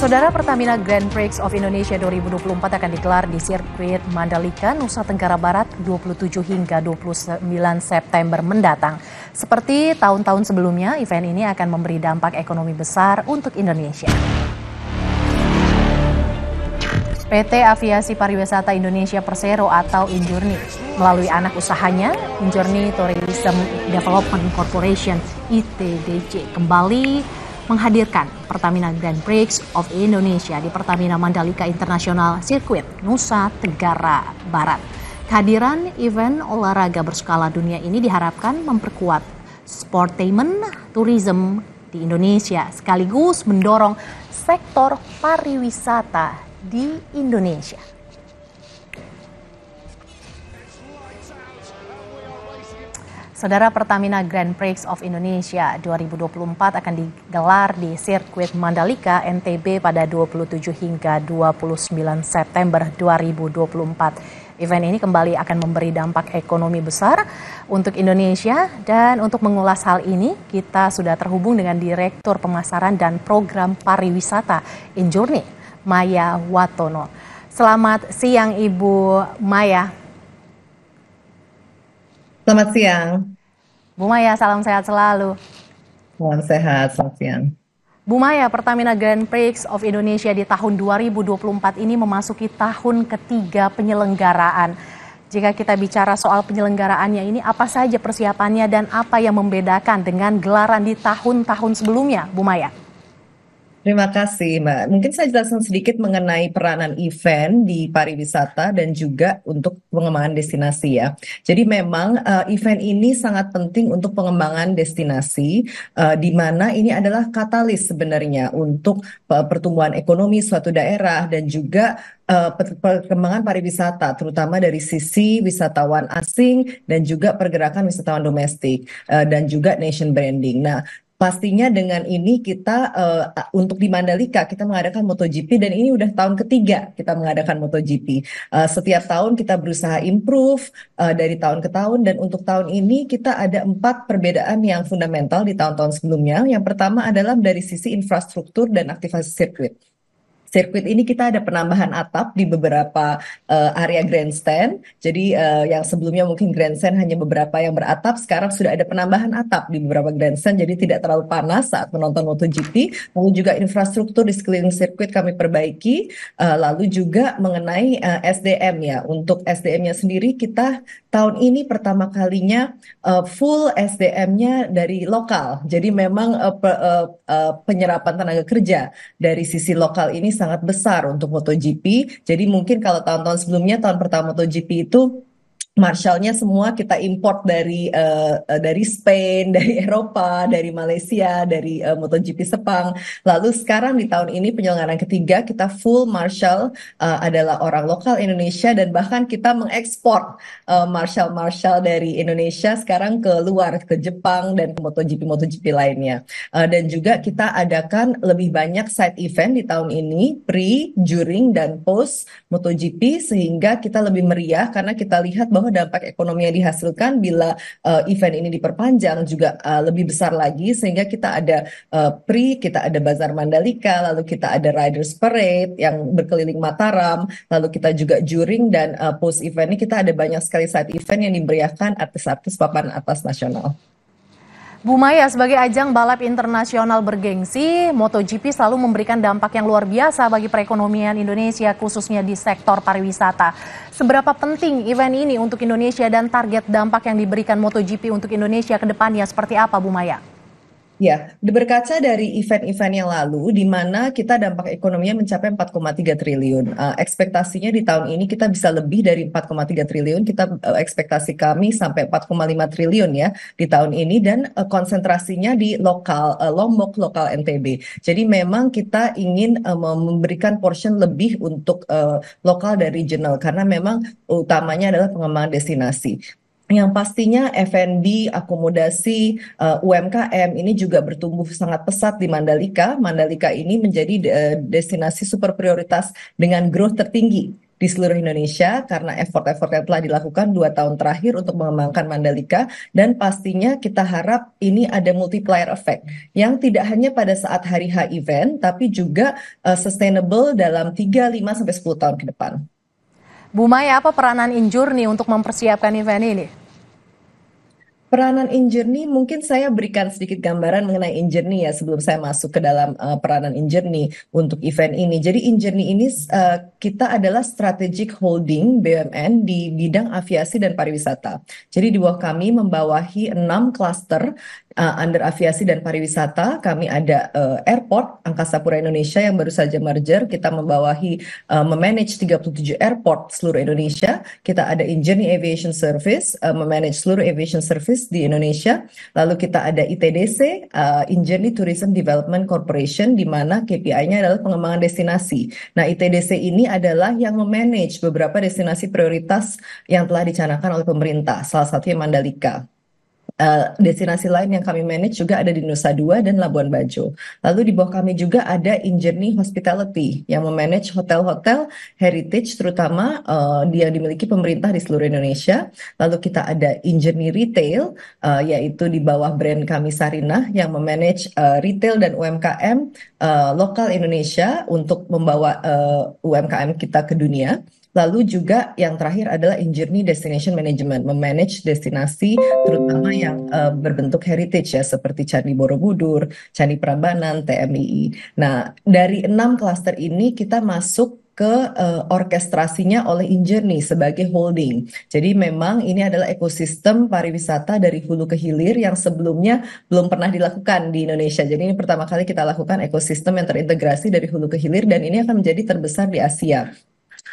Saudara Pertamina Grand Prix of Indonesia 2024 akan digelar di sirkuit Mandalika, Nusa Tenggara Barat 27 hingga 29 September mendatang. Seperti tahun-tahun sebelumnya, event ini akan memberi dampak ekonomi besar untuk Indonesia. PT Aviasi Pariwisata Indonesia Persero atau Injurni melalui anak usahanya Injurni Tourism Development Corporation ITDC kembali menghadirkan Pertamina Grand Prix of Indonesia di Pertamina Mandalika International Circuit, Nusa Tenggara Barat. Kehadiran event olahraga berskala dunia ini diharapkan memperkuat sportainment, tourism di Indonesia sekaligus mendorong sektor pariwisata di Indonesia. Saudara Pertamina Grand Prix of Indonesia 2024 akan digelar di sirkuit Mandalika NTB pada 27 hingga 29 September 2024. Event ini kembali akan memberi dampak ekonomi besar untuk Indonesia dan untuk mengulas hal ini kita sudah terhubung dengan Direktur Pemasaran dan Program Pariwisata Injurni Maya Watono. Selamat siang Ibu Maya. Selamat siang. Bu Maya, salam sehat selalu. Salam sehat, selamat siang. Bu Maya, Pertamina Grand Prix of Indonesia di tahun 2024 ini memasuki tahun ketiga penyelenggaraan. Jika kita bicara soal penyelenggaraannya ini, apa saja persiapannya dan apa yang membedakan dengan gelaran di tahun-tahun sebelumnya, Bu Maya? Terima kasih Mbak. Mungkin saya jelaskan sedikit mengenai peranan event di pariwisata dan juga untuk pengembangan destinasi ya. Jadi memang uh, event ini sangat penting untuk pengembangan destinasi uh, di mana ini adalah katalis sebenarnya untuk uh, pertumbuhan ekonomi suatu daerah dan juga uh, perkembangan pariwisata, terutama dari sisi wisatawan asing dan juga pergerakan wisatawan domestik uh, dan juga nation branding. Nah, pastinya dengan ini kita uh, untuk di Mandalika kita mengadakan MotoGP dan ini udah tahun ketiga kita mengadakan MotoGP. Uh, setiap tahun kita berusaha improve uh, dari tahun ke tahun dan untuk tahun ini kita ada empat perbedaan yang fundamental di tahun-tahun sebelumnya. Yang pertama adalah dari sisi infrastruktur dan aktivasi sirkuit sirkuit ini kita ada penambahan atap di beberapa uh, area grandstand. Jadi uh, yang sebelumnya mungkin grandstand hanya beberapa yang beratap, sekarang sudah ada penambahan atap di beberapa grandstand jadi tidak terlalu panas saat menonton MotoGP. Lalu juga infrastruktur di sekeliling sirkuit kami perbaiki. Uh, lalu juga mengenai uh, SDM ya. Untuk SDM-nya sendiri kita tahun ini pertama kalinya uh, full SDM-nya dari lokal. Jadi memang uh, pe, uh, uh, penyerapan tenaga kerja dari sisi lokal ini sangat besar untuk MotoGP. Jadi mungkin kalau tahun-tahun sebelumnya tahun pertama MotoGP itu Marshallnya semua kita import dari uh, dari Spain, dari Eropa, dari Malaysia, dari uh, MotoGP Sepang. Lalu sekarang di tahun ini penyelenggaraan ketiga kita full Marshall uh, adalah orang lokal Indonesia dan bahkan kita mengekspor uh, Marshall Marshall dari Indonesia sekarang ke luar ke Jepang dan ke MotoGP MotoGP lainnya. Uh, dan juga kita adakan lebih banyak side event di tahun ini pre, during dan post MotoGP sehingga kita lebih meriah karena kita lihat bahwa toh dampak ekonomi yang dihasilkan bila uh, event ini diperpanjang juga uh, lebih besar lagi sehingga kita ada uh, eh, pre, kita ada Bazar Mandalika, lalu kita ada Riders Parade yang berkeliling Mataram, lalu kita juga juring dan uh, post event ini kita ada banyak sekali saat event yang diberiakan atas artis papan atas nasional. Bu Maya, sebagai ajang balap internasional bergengsi, MotoGP selalu memberikan dampak yang luar biasa bagi perekonomian Indonesia, khususnya di sektor pariwisata. Seberapa penting event ini untuk Indonesia dan target dampak yang diberikan MotoGP untuk Indonesia ke depannya seperti apa, Bu Maya? Ya, berkaca dari event-event yang lalu, di mana kita dampak ekonominya mencapai 4,3 triliun. Uh, ekspektasinya di tahun ini kita bisa lebih dari 4,3 triliun. Kita uh, ekspektasi kami sampai 4,5 triliun ya di tahun ini dan uh, konsentrasinya di lokal uh, Lombok, lokal NTB. Jadi memang kita ingin uh, memberikan portion lebih untuk uh, lokal dan regional karena memang utamanya adalah pengembangan destinasi yang pastinya F&B, akomodasi, eh, UMKM ini juga bertumbuh sangat pesat di Mandalika. Mandalika ini menjadi eh, destinasi super prioritas dengan growth tertinggi di seluruh Indonesia karena effort-effort yang telah dilakukan dua tahun terakhir untuk mengembangkan Mandalika dan pastinya kita harap ini ada multiplier effect yang tidak hanya pada saat hari H event tapi juga uh, sustainable dalam 3, 5 sampai 10 tahun ke depan. Bu Maya, apa peranan Injurni untuk mempersiapkan event ini? Peranan Injerni mungkin saya berikan sedikit gambaran mengenai Injerni ya sebelum saya masuk ke dalam uh, peranan Injerni untuk event ini. Jadi Injerni ini uh, kita adalah strategic holding BUMN di bidang aviasi dan pariwisata. Jadi di bawah kami membawahi enam klaster uh, under aviasi dan pariwisata. Kami ada uh, airport Angkasa Pura Indonesia yang baru saja merger. Kita membawahi uh, memanage 37 airport seluruh Indonesia. Kita ada Injerni aviation service, uh, memanage seluruh aviation service di Indonesia. Lalu kita ada ITDC, uh, eh, Journey Tourism Development Corporation, di mana KPI-nya adalah pengembangan destinasi. Nah, ITDC ini adalah yang memanage beberapa destinasi prioritas yang telah dicanakan oleh pemerintah, salah satunya Mandalika. Uh, destinasi lain yang kami manage juga ada di Nusa Dua dan Labuan Bajo. Lalu di bawah kami juga ada Injerni Hospitality yang memanage hotel-hotel heritage terutama uh, eh, yang dimiliki pemerintah di seluruh Indonesia. Lalu kita ada Injerni Retail uh, yaitu di bawah brand kami Sarinah yang memanage uh, retail dan UMKM uh, lokal Indonesia untuk membawa uh, UMKM kita ke dunia. Lalu juga yang terakhir adalah in journey destination management, memanage destinasi terutama yang uh, berbentuk heritage ya seperti Candi Borobudur, Candi Prambanan, TMII. Nah, dari enam klaster ini kita masuk ke uh, orkestrasinya oleh Injerni sebagai holding. Jadi memang ini adalah ekosistem pariwisata dari hulu ke hilir yang sebelumnya belum pernah dilakukan di Indonesia. Jadi ini pertama kali kita lakukan ekosistem yang terintegrasi dari hulu ke hilir dan ini akan menjadi terbesar di Asia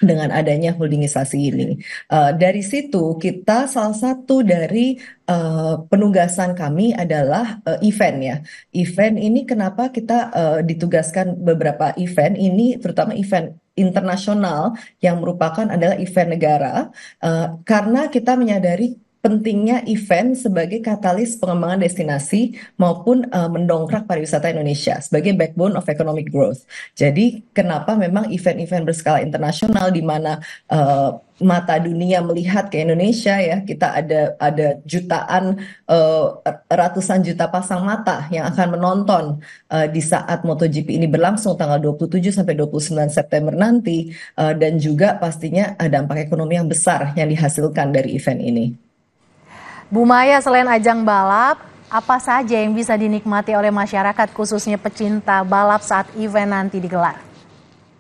dengan adanya holdingisasi ini. Uh, dari situ kita salah satu dari uh, eh, penugasan kami adalah uh, event ya. Event ini kenapa kita uh, ditugaskan beberapa event ini terutama event internasional yang merupakan adalah event negara uh, karena kita menyadari pentingnya event sebagai katalis pengembangan destinasi maupun uh, mendongkrak pariwisata Indonesia sebagai backbone of economic growth. Jadi kenapa memang event-event berskala internasional di mana uh, mata dunia melihat ke Indonesia ya kita ada ada jutaan uh, ratusan juta pasang mata yang akan menonton uh, di saat MotoGP ini berlangsung tanggal 27 sampai 29 September nanti uh, dan juga pastinya ada dampak ekonomi yang besar yang dihasilkan dari event ini. Bu Maya, selain ajang balap, apa saja yang bisa dinikmati oleh masyarakat khususnya pecinta balap saat event nanti digelar?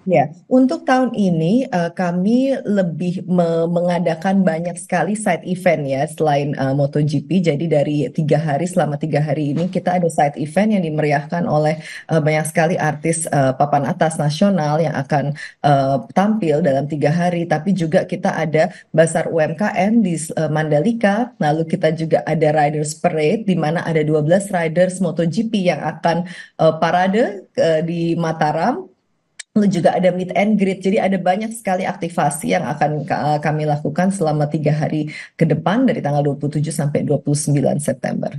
Ya, untuk tahun ini uh, kami lebih me mengadakan banyak sekali side event ya selain uh, MotoGP. Jadi dari tiga hari selama tiga hari ini kita ada side event yang dimeriahkan oleh uh, banyak sekali artis uh, papan atas nasional yang akan uh, tampil dalam tiga hari. Tapi juga kita ada basar UMKM di uh, Mandalika. Lalu kita juga ada Riders Parade di mana ada 12 riders MotoGP yang akan uh, parade uh, di Mataram lalu juga ada meet and greet. Jadi ada banyak sekali aktivasi yang akan eh, kami lakukan selama tiga hari ke depan dari tanggal 27 sampai 29 September.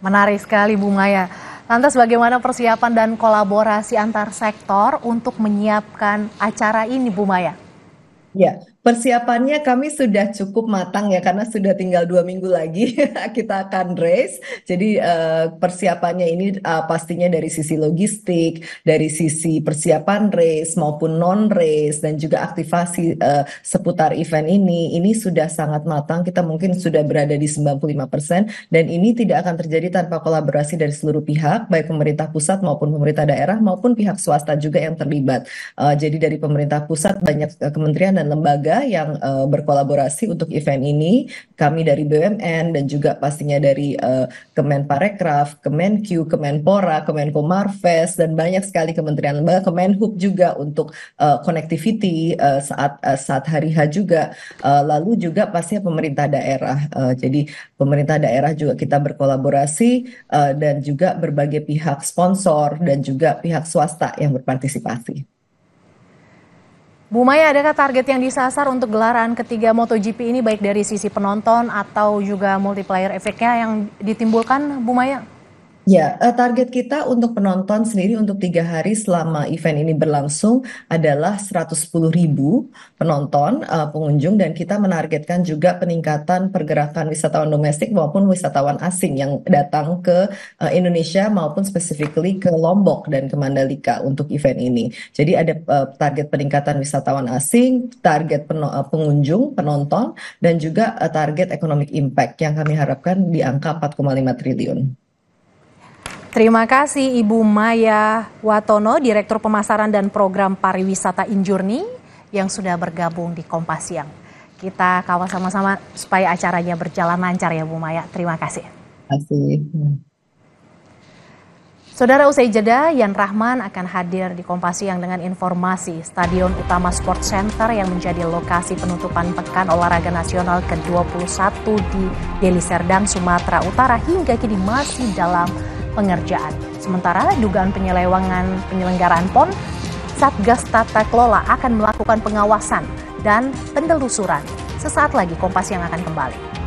Menarik sekali Bu Maya. Lantas bagaimana persiapan dan kolaborasi antar sektor untuk menyiapkan acara ini Bu Maya? Ya, Persiapannya kami sudah cukup matang ya karena sudah tinggal dua minggu lagi kita akan race. Jadi uh, persiapannya ini uh, pastinya dari sisi logistik, dari sisi persiapan race maupun non race dan juga aktivasi uh, seputar event ini ini sudah sangat matang. Kita mungkin sudah berada di 95% dan ini tidak akan terjadi tanpa kolaborasi dari seluruh pihak baik pemerintah pusat maupun pemerintah daerah maupun pihak swasta juga yang terlibat. Uh, jadi dari pemerintah pusat banyak uh, kementerian dan lembaga yang uh, berkolaborasi untuk event ini. Kami dari BUMN dan juga pastinya dari uh, eh, Kemenparekraf, Kemenq, Kemenpora, Kemenko Marves dan banyak sekali kementerian lembaga, Kemenhub juga untuk uh, connectivity uh, saat uh, saat hari H juga. Uh, lalu juga pastinya pemerintah daerah. Uh, jadi pemerintah daerah juga kita berkolaborasi uh, dan juga berbagai pihak sponsor dan juga pihak swasta yang berpartisipasi. Bu Maya, adakah target yang disasar untuk gelaran ketiga MotoGP ini baik dari sisi penonton atau juga multiplier efeknya yang ditimbulkan, Bu Maya? Ya, eh, target kita untuk penonton sendiri untuk tiga hari selama event ini berlangsung adalah 110 ribu penonton, eh, pengunjung, dan kita menargetkan juga peningkatan pergerakan wisatawan domestik maupun wisatawan asing yang datang ke eh, Indonesia maupun specifically ke Lombok dan ke Mandalika untuk event ini. Jadi ada target peningkatan wisatawan asing, target pengunjung, penonton, dan juga target economic impact yang kami harapkan di angka 4,5 triliun. Terima kasih Ibu Maya Watono, Direktur Pemasaran dan Program Pariwisata Injurni yang sudah bergabung di Kompas Siang. Kita kawal sama-sama supaya acaranya berjalan lancar ya Bu Maya. Terima kasih. Terima kasih. Saudara usai jeda, Yan Rahman akan hadir di Kompas Siang dengan informasi Stadion Utama Sport Center yang menjadi lokasi penutupan Pekan Olahraga Nasional ke-21 di Deli Serdang, Sumatera Utara hingga kini masih dalam pengerjaan. Sementara dugaan penyelewangan penyelenggaraan PON, Satgas Tata Kelola akan melakukan pengawasan dan penelusuran. Sesaat lagi Kompas yang akan kembali.